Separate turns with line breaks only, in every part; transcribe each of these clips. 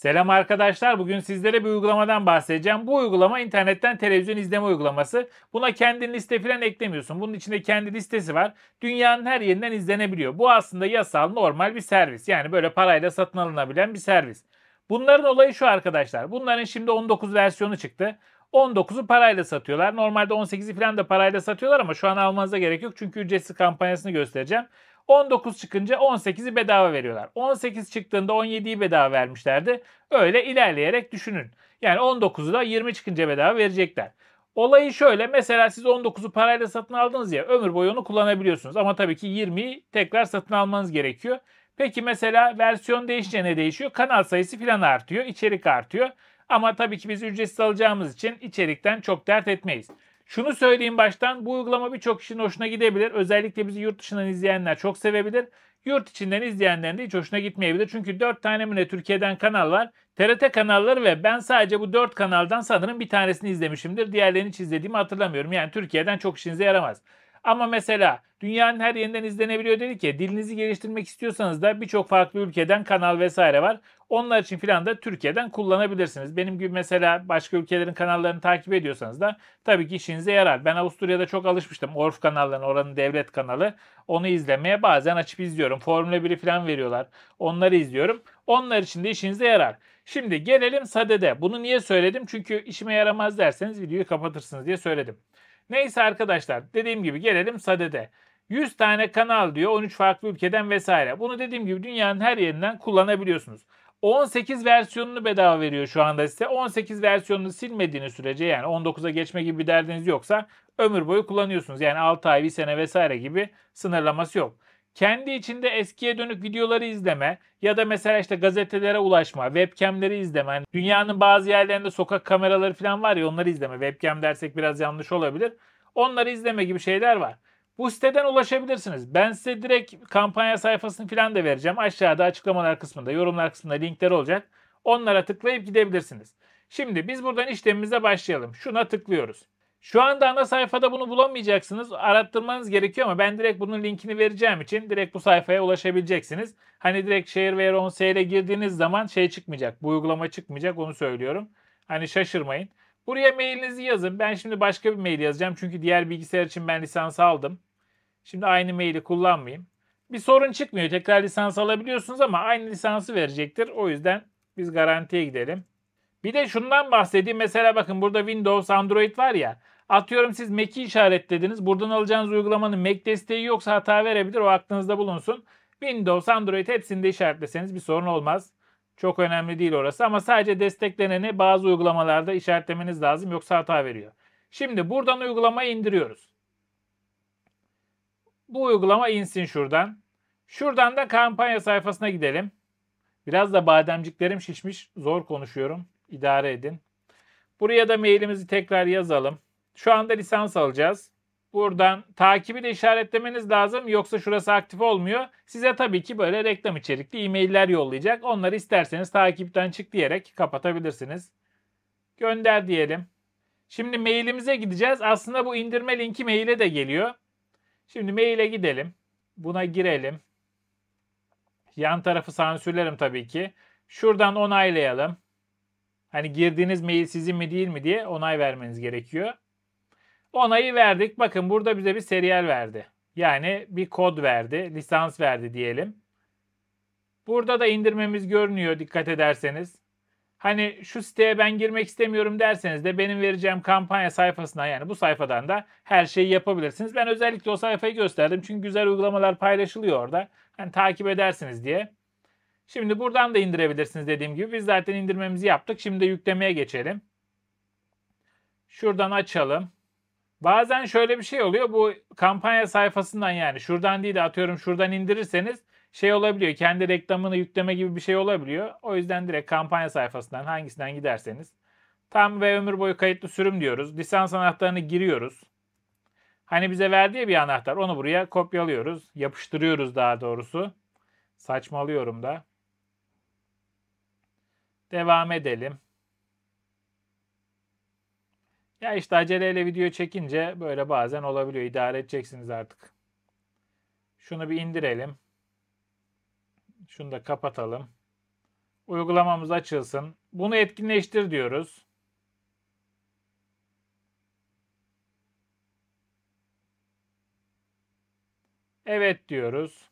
Selam arkadaşlar. Bugün sizlere bir uygulamadan bahsedeceğim. Bu uygulama internetten televizyon izleme uygulaması. Buna kendi liste falan eklemiyorsun. Bunun içinde kendi listesi var. Dünyanın her yerinden izlenebiliyor. Bu aslında yasal normal bir servis. Yani böyle parayla satın alınabilen bir servis. Bunların olayı şu arkadaşlar. Bunların şimdi 19 versiyonu çıktı. 19'u parayla satıyorlar. Normalde 18'i falan da parayla satıyorlar ama şu an almanıza gerek yok. Çünkü ücretsiz kampanyasını göstereceğim. 19 çıkınca 18'i bedava veriyorlar. 18 çıktığında 17'yi bedava vermişlerdi. Öyle ilerleyerek düşünün. Yani 19'u da 20 çıkınca bedava verecekler. Olayı şöyle mesela siz 19'u parayla satın aldınız ya ömür boyu onu kullanabiliyorsunuz. Ama tabii ki 20'yi tekrar satın almanız gerekiyor. Peki mesela versiyon değişince ne değişiyor? Kanal sayısı filan artıyor, içerik artıyor. Ama tabii ki biz ücretsiz alacağımız için içerikten çok dert etmeyiz. Şunu söyleyeyim baştan bu uygulama birçok kişinin hoşuna gidebilir. Özellikle bizi yurt dışından izleyenler çok sevebilir. Yurt içinden izleyenlerin de hiç hoşuna gitmeyebilir. Çünkü 4 tane mi Türkiye'den kanal var. TRT kanalları ve ben sadece bu 4 kanaldan sanırım bir tanesini izlemişimdir. Diğerlerini hiç izlediğimi hatırlamıyorum. Yani Türkiye'den çok işinize yaramaz. Ama mesela dünyanın her yerinden izlenebiliyor dedi ki dilinizi geliştirmek istiyorsanız da birçok farklı ülkeden kanal vesaire var. Onlar için filan da Türkiye'den kullanabilirsiniz. Benim gibi mesela başka ülkelerin kanallarını takip ediyorsanız da tabii ki işinize yarar. Ben Avusturya'da çok alışmıştım. Orf kanallarına oranın devlet kanalı. Onu izlemeye bazen açıp izliyorum. Formula 1'i filan veriyorlar. Onları izliyorum. Onlar için de işinize yarar. Şimdi gelelim SADE'de. Bunu niye söyledim? Çünkü işime yaramaz derseniz videoyu kapatırsınız diye söyledim. Neyse arkadaşlar dediğim gibi gelelim SADE'de. 100 tane kanal diyor 13 farklı ülkeden vesaire. Bunu dediğim gibi dünyanın her yerinden kullanabiliyorsunuz. 18 versiyonunu bedava veriyor şu anda size. 18 versiyonunu silmediğiniz sürece yani 19'a geçme gibi bir derdiniz yoksa ömür boyu kullanıyorsunuz. Yani 6 ay, 1 sene vesaire gibi sınırlaması yok kendi içinde eskiye dönük videoları izleme ya da mesela işte gazetelere ulaşma, webcamleri izleme. Yani dünyanın bazı yerlerinde sokak kameraları falan var ya onları izleme. Webcam dersek biraz yanlış olabilir. Onları izleme gibi şeyler var. Bu siteden ulaşabilirsiniz. Ben size direkt kampanya sayfasını falan da vereceğim. Aşağıda açıklamalar kısmında, yorumlar kısmında linkler olacak. Onlara tıklayıp gidebilirsiniz. Şimdi biz buradan işlemimize başlayalım. Şuna tıklıyoruz. Şu anda ana sayfada bunu bulamayacaksınız. Arattırmanız gerekiyor ama ben direkt bunun linkini vereceğim için direkt bu sayfaya ulaşabileceksiniz. Hani direkt şehir ve on seyre girdiğiniz zaman şey çıkmayacak. Bu uygulama çıkmayacak onu söylüyorum. Hani şaşırmayın. Buraya mailinizi yazın. Ben şimdi başka bir mail yazacağım. Çünkü diğer bilgisayar için ben lisans aldım. Şimdi aynı maili kullanmayayım. Bir sorun çıkmıyor. Tekrar lisans alabiliyorsunuz ama aynı lisansı verecektir. O yüzden biz garantiye gidelim. Bir de şundan bahsedeyim. Mesela bakın burada Windows, Android var ya. Atıyorum siz Mac'i işaretlediniz. Buradan alacağınız uygulamanın Mac desteği yoksa hata verebilir. O aklınızda bulunsun. Windows, Android hepsinde işaretleseniz bir sorun olmaz. Çok önemli değil orası ama sadece destekleneni bazı uygulamalarda işaretlemeniz lazım yoksa hata veriyor. Şimdi buradan uygulamayı indiriyoruz. Bu uygulama insin şuradan. Şuradan da kampanya sayfasına gidelim. Biraz da bademciklerim şişmiş. Zor konuşuyorum idare edin. Buraya da mailimizi tekrar yazalım. Şu anda lisans alacağız. Buradan takibi de işaretlemeniz lazım yoksa şurası aktif olmuyor. Size tabii ki böyle reklam içerikli e-mailler yollayacak. Onları isterseniz takipten çık diyerek kapatabilirsiniz. Gönder diyelim. Şimdi mailimize gideceğiz. Aslında bu indirme linki maile de geliyor. Şimdi maile gidelim. Buna girelim. Yan tarafı sansürlerim tabii ki. Şuradan onaylayalım. Hani girdiğiniz mail sizin mi değil mi diye onay vermeniz gerekiyor. Onayı verdik. Bakın burada bize bir serial verdi. Yani bir kod verdi, lisans verdi diyelim. Burada da indirmemiz görünüyor dikkat ederseniz. Hani şu siteye ben girmek istemiyorum derseniz de benim vereceğim kampanya sayfasına yani bu sayfadan da her şeyi yapabilirsiniz. Ben özellikle o sayfayı gösterdim çünkü güzel uygulamalar paylaşılıyor orada. Hani takip edersiniz diye. Şimdi buradan da indirebilirsiniz dediğim gibi. Biz zaten indirmemizi yaptık. Şimdi yüklemeye geçelim. Şuradan açalım. Bazen şöyle bir şey oluyor. Bu kampanya sayfasından yani şuradan değil de atıyorum şuradan indirirseniz şey olabiliyor. Kendi reklamını yükleme gibi bir şey olabiliyor. O yüzden direkt kampanya sayfasından hangisinden giderseniz. Tam ve ömür boyu kayıtlı sürüm diyoruz. Lisans anahtarını giriyoruz. Hani bize verdiği bir anahtar. Onu buraya kopyalıyoruz. Yapıştırıyoruz daha doğrusu. Saçmalıyorum da. Devam edelim. Ya işte aceleyle video çekince böyle bazen olabiliyor. İdare edeceksiniz artık. Şunu bir indirelim. Şunu da kapatalım. Uygulamamız açılsın. Bunu etkinleştir diyoruz. Evet diyoruz.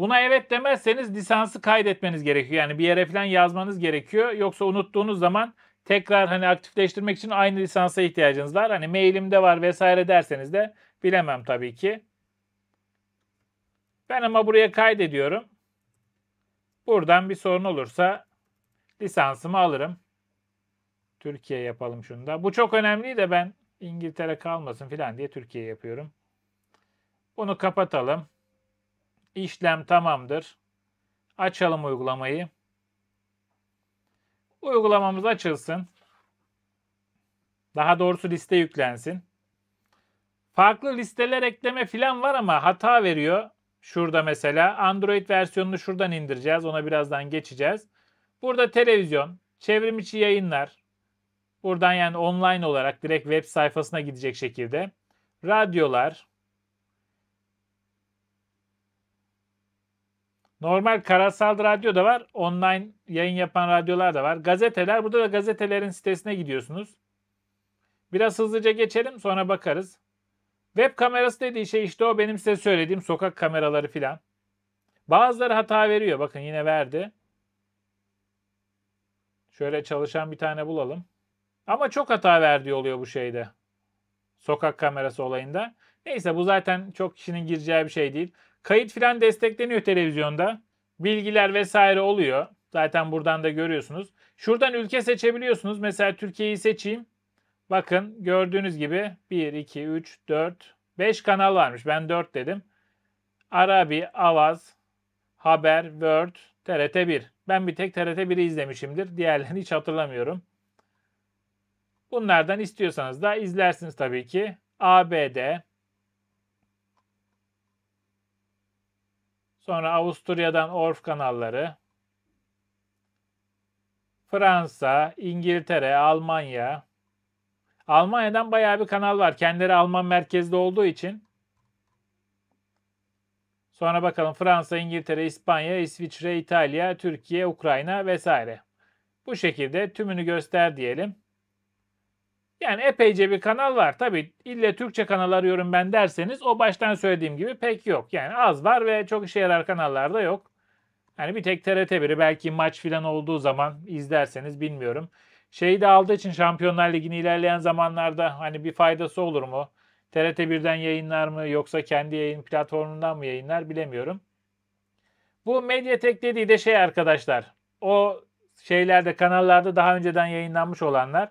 Buna evet demezseniz lisansı kaydetmeniz gerekiyor. Yani bir yere falan yazmanız gerekiyor. Yoksa unuttuğunuz zaman tekrar hani aktifleştirmek için aynı lisansa ihtiyacınız var. Hani mailimde var vesaire derseniz de bilemem tabii ki. Ben ama buraya kaydediyorum. Buradan bir sorun olursa lisansımı alırım. Türkiye yapalım şunu da. Bu çok önemli de ben İngiltere kalmasın falan diye Türkiye yapıyorum. Bunu kapatalım. İşlem tamamdır. Açalım uygulamayı. Uygulamamız açılsın. Daha doğrusu liste yüklensin. Farklı listeler ekleme filan var ama hata veriyor. Şurada mesela Android versiyonunu şuradan indireceğiz. Ona birazdan geçeceğiz. Burada televizyon, çevrimiçi yayınlar. Buradan yani online olarak direkt web sayfasına gidecek şekilde. Radyolar, Normal karasal radyo da var. Online yayın yapan radyolar da var. Gazeteler. Burada da gazetelerin sitesine gidiyorsunuz. Biraz hızlıca geçelim sonra bakarız. Web kamerası dediği şey işte o benim size söylediğim sokak kameraları filan. Bazıları hata veriyor. Bakın yine verdi. Şöyle çalışan bir tane bulalım. Ama çok hata verdiği oluyor bu şeyde. Sokak kamerası olayında. Neyse bu zaten çok kişinin gireceği bir şey değil. Kayıt filan destekleniyor televizyonda. Bilgiler vesaire oluyor. Zaten buradan da görüyorsunuz. Şuradan ülke seçebiliyorsunuz. Mesela Türkiye'yi seçeyim. Bakın gördüğünüz gibi 1, 2, 3, 4, 5 kanal varmış. Ben 4 dedim. Arabi, Avaz, Haber, Word, TRT 1. Ben bir tek TRT 1'i izlemişimdir. Diğerlerini hiç hatırlamıyorum. Bunlardan istiyorsanız da izlersiniz tabii ki. ABD, Sonra Avusturya'dan Orf kanalları. Fransa, İngiltere, Almanya. Almanya'dan bayağı bir kanal var. Kendileri Alman merkezli olduğu için. Sonra bakalım Fransa, İngiltere, İspanya, İsviçre, İtalya, Türkiye, Ukrayna vesaire. Bu şekilde tümünü göster diyelim. Yani epeyce bir kanal var. tabii ille Türkçe kanal arıyorum ben derseniz o baştan söylediğim gibi pek yok. Yani az var ve çok işe yarar kanallarda yok. Yani bir tek TRT biri belki maç filan olduğu zaman izlerseniz bilmiyorum. Şeyi de aldığı için Şampiyonlar Ligi'ni ilerleyen zamanlarda hani bir faydası olur mu? TRT birden yayınlar mı yoksa kendi yayın platformundan mı yayınlar bilemiyorum. Bu Mediatek dediği de şey arkadaşlar. O şeylerde kanallarda daha önceden yayınlanmış olanlar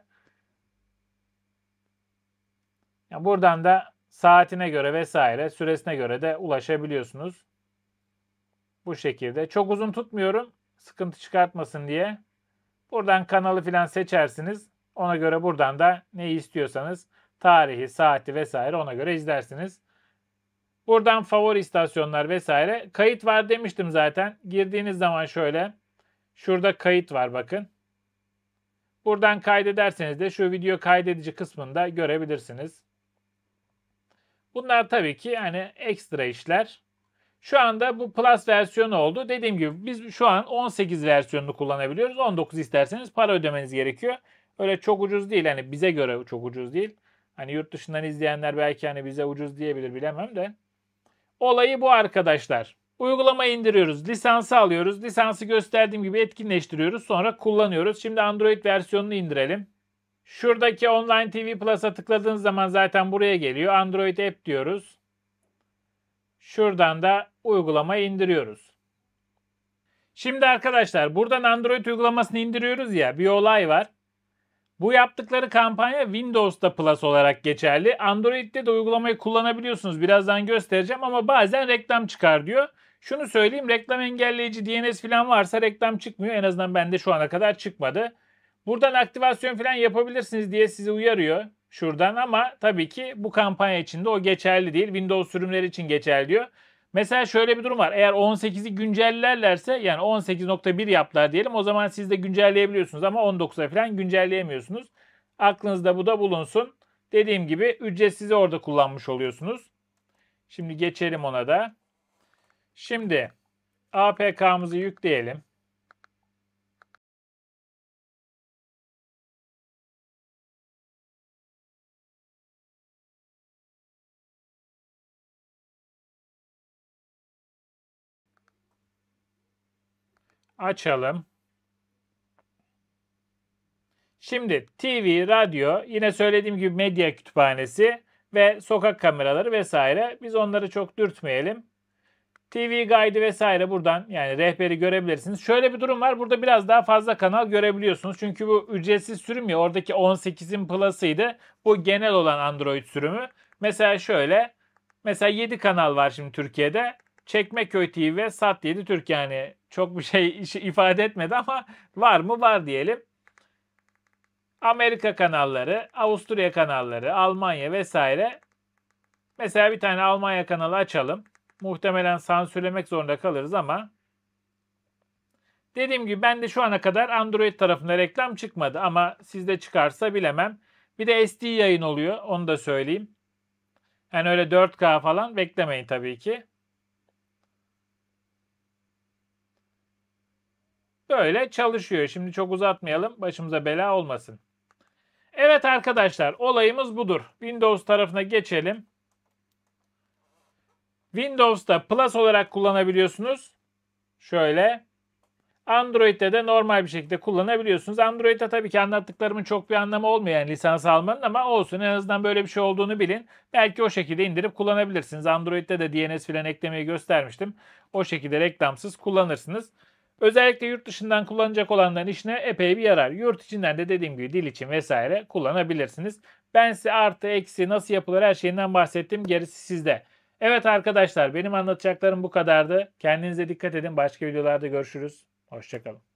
yani buradan da saatine göre vesaire süresine göre de ulaşabiliyorsunuz. Bu şekilde. Çok uzun tutmuyorum. Sıkıntı çıkartmasın diye. Buradan kanalı filan seçersiniz. Ona göre buradan da neyi istiyorsanız tarihi, saati vesaire ona göre izlersiniz. Buradan favori istasyonlar vesaire. Kayıt var demiştim zaten. Girdiğiniz zaman şöyle. Şurada kayıt var bakın. Buradan kaydederseniz de şu video kaydedici kısmında görebilirsiniz. Bunlar tabii ki yani ekstra işler. Şu anda bu Plus versiyonu oldu. Dediğim gibi biz şu an 18 versiyonunu kullanabiliyoruz. 19 isterseniz para ödemeniz gerekiyor. Öyle çok ucuz değil. Hani bize göre çok ucuz değil. Hani yurt dışından izleyenler belki hani bize ucuz diyebilir bilemem de. Olayı bu arkadaşlar. Uygulama indiriyoruz. Lisansı alıyoruz. Lisansı gösterdiğim gibi etkinleştiriyoruz. Sonra kullanıyoruz. Şimdi Android versiyonunu indirelim. Şuradaki Online TV Plus'a tıkladığınız zaman zaten buraya geliyor. Android App diyoruz. Şuradan da uygulamayı indiriyoruz. Şimdi arkadaşlar buradan Android uygulamasını indiriyoruz ya bir olay var. Bu yaptıkları kampanya Windows'da Plus olarak geçerli. Android'de de uygulamayı kullanabiliyorsunuz. Birazdan göstereceğim ama bazen reklam çıkar diyor. Şunu söyleyeyim reklam engelleyici DNS falan varsa reklam çıkmıyor. En azından bende şu ana kadar çıkmadı. Buradan aktivasyon falan yapabilirsiniz diye sizi uyarıyor şuradan ama tabii ki bu kampanya içinde o geçerli değil. Windows sürümleri için geçerli diyor. Mesela şöyle bir durum var. Eğer 18'i güncellerlerse yani 18.1 yaptılar diyelim o zaman siz de güncelleyebiliyorsunuz ama 19'a falan güncelleyemiyorsunuz. Aklınızda bu da bulunsun. Dediğim gibi ücretsiz orada kullanmış oluyorsunuz. Şimdi geçelim ona da. Şimdi APK'mızı yükleyelim. açalım. Şimdi TV, radyo, yine söylediğim gibi medya kütüphanesi ve sokak kameraları vesaire. Biz onları çok dürtmeyelim. TV guide vesaire buradan yani rehberi görebilirsiniz. Şöyle bir durum var. Burada biraz daha fazla kanal görebiliyorsunuz. Çünkü bu ücretsiz sürüm ya. Oradaki 18'in plus'ıydı. Bu genel olan Android sürümü. Mesela şöyle. Mesela 7 kanal var şimdi Türkiye'de. Çekmeköy TV ve Sat 7 Türk yani çok bir şey ifade etmedi ama var mı var diyelim. Amerika kanalları, Avusturya kanalları, Almanya vesaire. Mesela bir tane Almanya kanalı açalım. Muhtemelen sansürlemek zorunda kalırız ama dediğim gibi ben de şu ana kadar Android tarafında reklam çıkmadı ama sizde çıkarsa bilemem. Bir de SD yayın oluyor onu da söyleyeyim. Yani öyle 4K falan beklemeyin tabii ki. Böyle çalışıyor. Şimdi çok uzatmayalım. Başımıza bela olmasın. Evet arkadaşlar olayımız budur. Windows tarafına geçelim. Windows'ta Plus olarak kullanabiliyorsunuz. Şöyle. Android'de de normal bir şekilde kullanabiliyorsunuz. Android'de tabii ki anlattıklarımın çok bir anlamı olmayan yani lisans almanın ama olsun en azından böyle bir şey olduğunu bilin. Belki o şekilde indirip kullanabilirsiniz. Android'de de DNS filan eklemeyi göstermiştim. O şekilde reklamsız kullanırsınız. Özellikle yurt dışından kullanacak olanların işine epey bir yarar. Yurt içinden de dediğim gibi dil için vesaire kullanabilirsiniz. Ben size artı eksi nasıl yapılır her şeyinden bahsettim. Gerisi sizde. Evet arkadaşlar benim anlatacaklarım bu kadardı. Kendinize dikkat edin. Başka videolarda görüşürüz. Hoşçakalın.